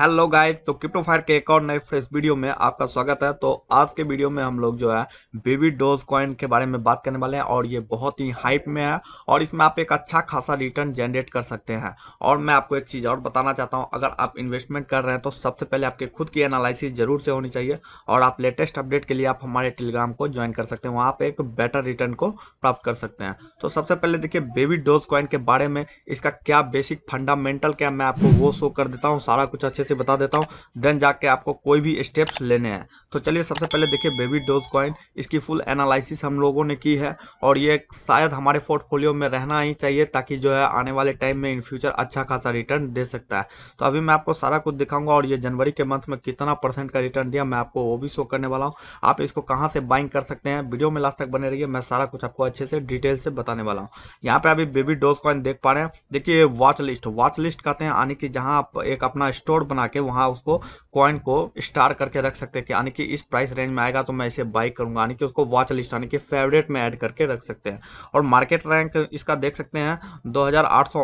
hello guys तो crypto fire के एक और नए फ्रेश वीडियो में आपका स्वागत है तो आज के वीडियो में हम लोग जो है बेबी डोज कॉइन के बारे में बात करने वाले हैं और ये बहुत ही हाइप में है और इसमें आप एक अच्छा खासा रिटर्न जनरेट कर सकते हैं और मैं आपको एक चीज़ और बताना चाहता हूं अगर आप इन्वेस्टमेंट कर रहे हैं तो सबसे पहले आपके खुद की एनालिसिस जरूर से होनी चाहिए और आप लेटेस्ट अपडेट के लिए आप हमारे टेलीग्राम को ज्वाइन कर सकते हैं वहाँ पर एक बेटर रिटर्न को प्राप्त कर सकते हैं तो सबसे पहले देखिए बेबी डोज कॉइन के बारे में इसका क्या बेसिक फंडामेंटल क्या मैं आपको वो शो कर देता हूँ सारा कुछ अच्छे से बता देता हूँ देन जाके आपको कोई भी स्टेप्स लेने हैं तो चलिए सबसे पहले देखिए बेबी डोज कॉइन इसकी फुल एनालिसिस हम लोगों ने की है और ये शायद हमारे पोर्टफोलियो में रहना ही चाहिए ताकि जो है आने वाले टाइम में इन फ्यूचर अच्छा खासा रिटर्न दे सकता है तो अभी मैं आपको सारा कुछ दिखाऊंगा और ये जनवरी के मंथ में कितना परसेंट का रिटर्न दिया मैं आपको वो भी शो करने वाला हूँ आप इसको कहाँ से बाइंग कर सकते हैं वीडियो में लास्ट तक बने रहिए मैं सारा कुछ आपको अच्छे से डिटेल से बताने वाला हूँ यहाँ पे अभी बेबी डोज कॉइन देख पा रहे हैं देखिए वॉच लिस्ट वॉच लिस्ट कहते हैं यानी कि जहाँ आप एक अपना स्टोर बना के वहाँ उसको कॉइन को स्टार करके रख सकते हैं यानी कि इस प्राइस रेंज में आएगा तो मैं इसे बाई करूँगा यानी कि उसको वॉच लिस्ट यानी कि फेवरेट में ऐड करके रख सकते हैं और मार्केट रैंक इसका देख सकते हैं दो हज़ार आठ सौ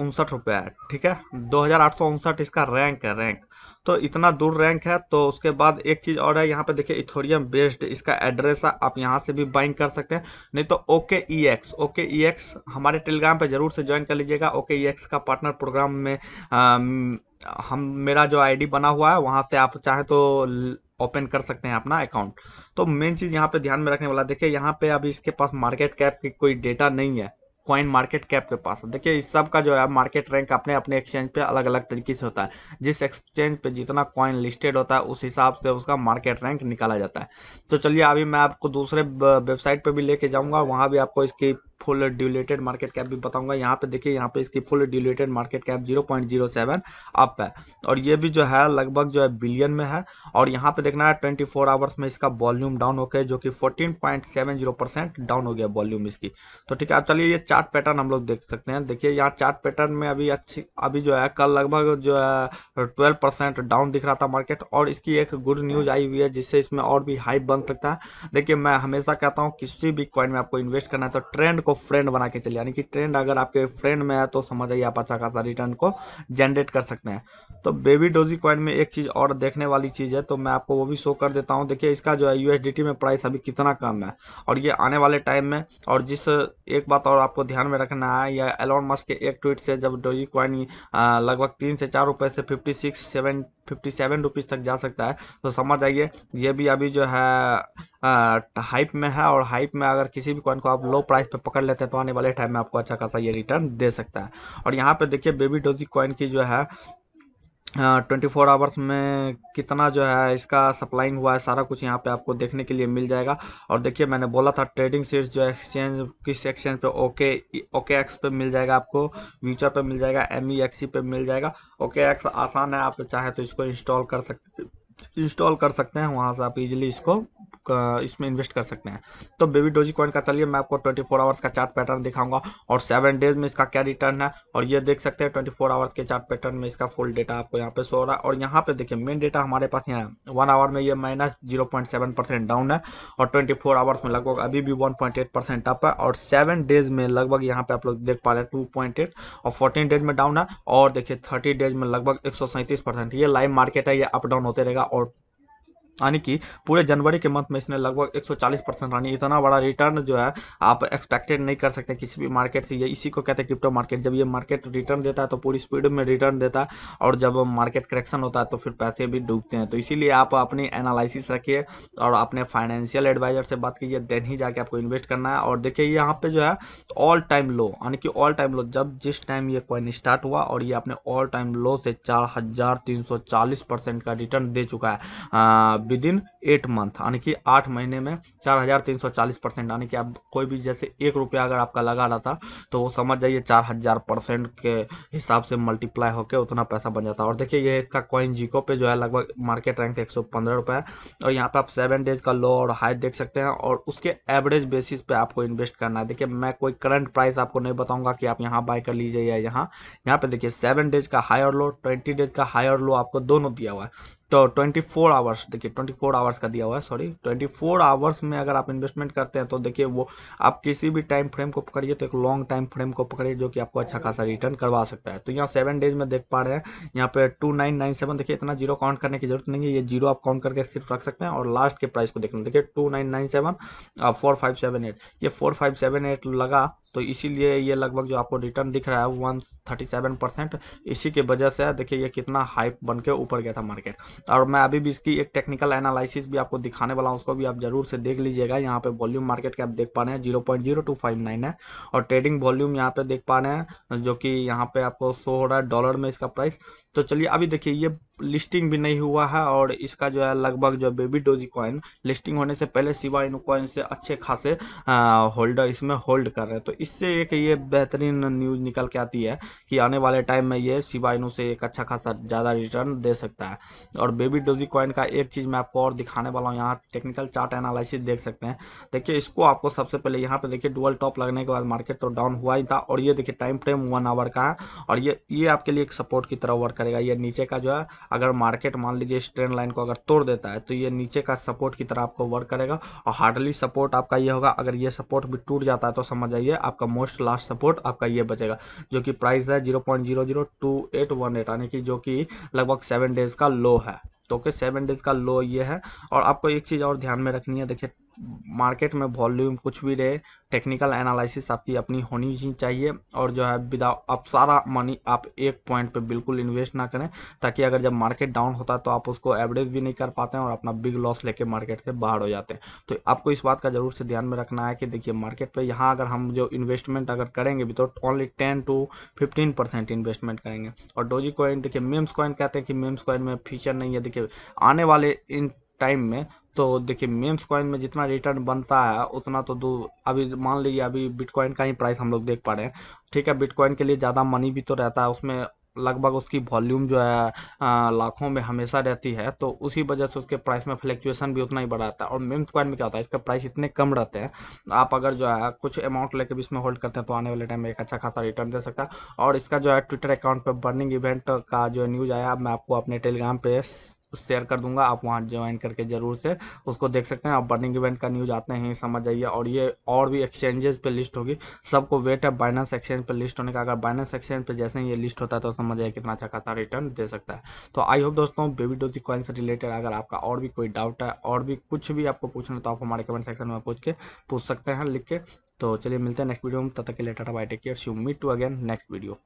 उनसठ रुपये है ठीक है दो हज़ार आठ सौ उनसठ इसका रैंक है रैंक तो इतना दूर रैंक है तो उसके बाद एक चीज़ और है यहाँ पे देखिए इथोरियम बेस्ड इसका एड्रेस है आप यहाँ से भी बाइंग कर सकते हैं नहीं तो OKEx OKEx हमारे टेलीग्राम पे ज़रूर से ज्वाइन कर लीजिएगा ओके ई एक्स का पार्टनर प्रोग्राम में आ, हम मेरा जो आईडी बना हुआ है वहाँ से आप चाहें तो ओपन कर सकते हैं अपना अकाउंट तो मेन चीज़ यहाँ पे ध्यान में रखने वाला देखिए यहाँ पे अभी इसके पास मार्केट कैप की कोई डेटा नहीं है कॉइन मार्केट कैप के पास देखिए इस सब का जो है मार्केट रैंक अपने अपने एक्सचेंज पे अलग अलग तरीके से होता है जिस एक्सचेंज पे जितना कॉइन लिस्टेड होता है उस हिसाब से उसका मार्केट रैंक निकाला जाता है तो चलिए अभी मैं आपको दूसरे वेबसाइट पर भी लेके जाऊँगा वहाँ भी आपको इसकी फुल ड्यूलेटेड मार्केट कैप भी बताऊंगा यहाँ पे देखिए यहाँ पे इसकी full diluted market cap 0.07 up है और ये भी जो है लगभग जो है बिलियन में है और यहाँ पे देखना है 24 आवर्स में इसका वॉल्यूम डाउन होकर जो कि 14.70 परसेंट डाउन हो गया वॉल्यूम इसकी तो ठीक है अब चलिए ये चार्ट पैटर्न हम लोग देख सकते हैं देखिए यहाँ चार्ट पैटर्न में अभी अच्छी अभी जो है कल लगभग जो है ट्वेल्व परसेंट डाउन दिख रहा था मार्केट और इसकी एक गुड न्यूज़ आई हुई है जिससे इसमें और भी हाइप बन सकता है देखिए मैं हमेशा कहता हूँ किसी भी कॉइन में आपको इन्वेस्ट करना है तो ट्रेंड को फ्रेंड बना के चलिए यानी कि ट्रेंड अगर आपके फ्रेंड में है तो समझ आइए आप अच्छा खासा रिटर्न को जनरेट कर सकते हैं तो बेबी डोजी कॉइन में एक चीज़ और देखने वाली चीज़ है तो मैं आपको वो भी शो कर देता हूँ देखिए इसका जो है यू में प्राइस अभी कितना कम है और ये आने वाले टाइम में और जिस एक बात और आपको ध्यान में रखना है या एलोन मस्क के एक ट्वीट से जब डोजी कॉइन लगभग तीन से चार रुपये से fifty six seven fifty seven rupees तक जा सकता है तो समझ आइए ये भी अभी जो है हाइप में है और हाइप में अगर किसी भी कॉइन को आप लो प्राइस पे पकड़ लेते हैं तो आने वाले टाइम में आपको अच्छा खासा ये रिटर्न दे सकता है और यहाँ पे देखिए बेबी डोजी कॉइन की जो है ट्वेंटी फोर आवर्स में कितना जो है इसका सप्लाइंग हुआ है सारा कुछ यहाँ पे आपको देखने के लिए मिल जाएगा और देखिए मैंने बोला था ट्रेडिंग सीट्स जो एक्सचेंज किस एक्सचेंज पे ओके ओके एक्स पे मिल जाएगा आपको फ्यूचर पे मिल जाएगा एम ई एक्सी पे मिल जाएगा ओके एक्स आसान है आप चाहे तो इसको इंस्टॉल कर सकते इंस्टॉल कर सकते हैं वहाँ से आप इजिली इसको इसमें इन्वेस्ट कर सकते हैं तो बेबी डोजी कॉइन का चलिए मैं आपको 24 आवर्स का चार्ट पैटर्न दिखाऊंगा और सेवन डेज में इसका क्या रिटर्न है और ये देख सकते हैं 24 आवर्स के चार्ट पैटर्न में इसका फुल डेटा आपको यहाँ पे शो हो रहा है और यहाँ पे देखिए मेन डेटा हमारे पास यहाँ है वन आवर में ये minus zero point seven percent down है और ट्वेंटी फोर आवर्स में लगभग अभी भी one point eight percent up है और सेवन डेज में लगभग यहाँ पे आप लोग देख पा रहे हैं टू पॉइंट एट और फोर्टीन डेज में डाउन है और देखिए थर्टी डेज में लगभग एक सौ सैंतीस परसेंट ये लाइव मार्केट है ये अप डाउन होते रहेगा और यानी कि पूरे जनवरी के मंथ में इसने लगभग 140 परसेंट रानी इतना बड़ा रिटर्न जो है आप एक्सपेक्टेड नहीं कर सकते किसी भी मार्केट से ये इसी को कहते हैं क्रिप्टो मार्केट जब ये मार्केट रिटर्न देता है तो पूरी स्पीड में रिटर्न देता है और जब मार्केट करेक्शन होता है तो फिर पैसे भी डूबते हैं तो इसीलिए आप अपनी एनालिसिस रखिए और अपने फाइनेंशियल एडवाइजर से बात कीजिए देन ही जाके आपको इन्वेस्ट करना है और देखिए यहाँ पे जो है ऑल टाइम लो यानी कि ऑल टाइम लो जब जिस टाइम ये कॉइन स्टार्ट हुआ और ये अपने ऑल टाइम लो से चार का रिटर्न दे चुका है विद इन एट मंथ यानी कि आठ महीने में चार हज़ार तीन सौ चालीस परसेंट यानी कि आप कोई भी जैसे एक रुपया अगर आपका लगा रहा था तो वो समझ जाइए चार हज़ार परसेंट के हिसाब से मल्टीप्लाई होकर उतना पैसा बन जाता है और देखिए ये इसका कॉइन जीको पे जो है लगभग मार्केट रैंक एक सौ पंद्रह रुपये है और यहाँ पर आप सेवन डेज का लो और हाई देख सकते हैं और उसके एवरेज बेसिस पे आपको इन्वेस्ट करना है देखिए मैं कोई करंट प्राइस आपको नहीं बताऊंगा कि आप यहाँ बाय कर लीजिए या यहाँ यहाँ पे देखिए सेवन डेज का हाई और लो ट्वेंटी डेज का हाई और लो आपको दोनों दिया हुआ है तो ट्वेंटी फोर आवर्स देखिए ट्वेंटी फोर आवर्स का दिया हुआ है सॉरी ट्वेंटी फोर आवर्स में अगर आप इन्वेस्टमेंट करते हैं तो देखिए वो आप किसी भी टाइम फ्रेम को पकड़िए तो एक लॉन्ग टाइम फ्रेम को पकड़िए जो कि आपको अच्छा खासा रिटर्न करवा सकता है तो यहाँ सेवन डेज में देख पा रहे हैं यहाँ पे टू नाइन नाइन सेवन देखिए इतना जीरो काउंट करने की जरूरत नहीं है ये जीरो आप काउंट करके सिर्फ रख सकते हैं और लास्ट के प्राइस को देखना देखिए two nine nine seven four five seven eight ये फोर फाइव सेवन एट लगा तो इसीलिए ये लगभग जो आपको रिटर्न दिख रहा है वन थर्टी सेवन परसेंट इसी के वजह से देखिए ये कितना हाइप बन के ऊपर गया था मार्केट और मैं अभी भी इसकी एक टेक्निकल एनालिसिस भी आपको दिखाने वाला हूँ उसको भी आप जरूर से देख लीजिएगा यहाँ पे वॉल्यूम मार्केट के आप देख पा रहे हैं zero point zero two five nine है और ट्रेडिंग वॉल्यूम यहाँ पे देख पा रहे हैं जो कि यहाँ पे आपको शो हो रहा है डॉलर में इसका प्राइस तो चलिए अभी देखिए ये लिस्टिंग भी नहीं हुआ है और इसका जो है लगभग जो बेबी डोजी कॉइन लिस्टिंग होने से पहले सिवा इन कॉइन से अच्छे खासे होल्डर इसमें होल्ड कर रहे हैं तो इससे एक ये बेहतरीन न्यूज़ निकल के आती है कि आने वाले टाइम में ये सिवा इनू से एक अच्छा खासा ज़्यादा रिटर्न दे सकता है और बेबी डोजी कॉइन का एक चीज़ मैं आपको और दिखाने वाला हूँ यहाँ टेक्निकल चार्ट एनालिसिस देख सकते हैं देखिए इसको आपको सबसे पहले यहाँ पे देखिए डुअल टॉप लगने के बाद मार्केट तो डाउन हुआ ही था और ये देखिए टाइम फ्रेम वन आवर का है और ये ये आपके लिए एक सपोर्ट की तरह वर्क करेगा ये नीचे का जो है अगर मार्केट मान लीजिए इस ट्रेंड लाइन को अगर तोड़ देता है तो ये नीचे का सपोर्ट की तरह आपको वर्क करेगा और हार्डली सपोर्ट आपका ये होगा अगर ये सपोर्ट भी टूट जाता है तो समझ जाइए आपका मोस्ट लास्ट सपोर्ट आपका ये बचेगा जो कि प्राइस है zero point zero zero two eight one eight यानी कि जो कि लगभग सेवन डेज का लो है तो ओके सेवन डेज का लो ये है और आपको एक चीज़ और ध्यान में रखनी है देखिए मार्केट में वॉल्यूम कुछ भी रहे टेक्निकल एनालिसिस आपकी अपनी होनी ही चाहिए और जो है विदाउ आप सारा मनी आप एक पॉइंट पे बिल्कुल इन्वेस्ट ना करें ताकि अगर जब मार्केट डाउन होता है तो आप उसको एवरेज भी नहीं कर पाते हैं और अपना बिग लॉस लेके मार्केट से बाहर हो जाते हैं तो आपको इस बात का जरूर से ध्यान में रखना है कि देखिए मार्केट पर यहाँ अगर हम जो इन्वेस्टमेंट अगर करेंगे भी तो only ten to fifteen percent investment करेंगे और डोजी कॉइन देखिए मेम्स कॉइन कहते हैं कि मेम्स कॉइन में फीचर नहीं है देखिए आने वाले इन टाइम में तो देखिए मेम्स कॉइन में जितना रिटर्न बनता है उतना तो दो अभी मान लीजिए अभी बिटकॉइन का ही प्राइस हम लोग देख पा रहे हैं ठीक है बिटकॉइन के लिए ज़्यादा मनी भी तो रहता है उसमें लगभग उसकी वॉल्यूम जो है लाखों में हमेशा रहती है तो उसी वजह से उसके प्राइस में फ्लैक्चुएसन भी उतना ही बढ़ा रहता है और मेम्स कॉइन में क्या होता है इसका प्राइस इतने कम रहते हैं आप अगर जो है कुछ अमाउंट लेकर भी इसमें होल्ड करते हैं तो आने वाले टाइम में एक अच्छा खासा रिटर्न दे सकता है और इसका जो है ट्विटर अकाउंट पर बर्निंग इवेंट का जो न्यूज़ आया मैं आपको अपने टेलीग्राम पर शेयर कर दूंगा आप वहाँ ज्वाइन करके ज़रूर से उसको देख सकते हैं आप बर्निंग इवेंट का न्यूज़ आते हैं समझ जाइए और ये और भी एक्सचेंजेस पे लिस्ट होगी सबको वेट है बाइनेंस एक्सचेंज पे लिस्ट होने का अगर बाइनेंस एक्सचेंज पे जैसे ही ये लिस्ट होता है तो समझ आइए कितना अच्छा खासा रिटर्न दे सकता है तो आई होप दोस्तों बेबी डोजी कॉइन से रिलेटेड अगर आपका और भी कोई डाउट है और भी कुछ भी आपको पूछना तो आप हमारे कमेंट सेक्शन में पूछ के पूछ सकते हैं लिख के तो चलिए मिलते हैं नेक्स्ट वीडियो में तब तक के लिए tata take care meet to again next video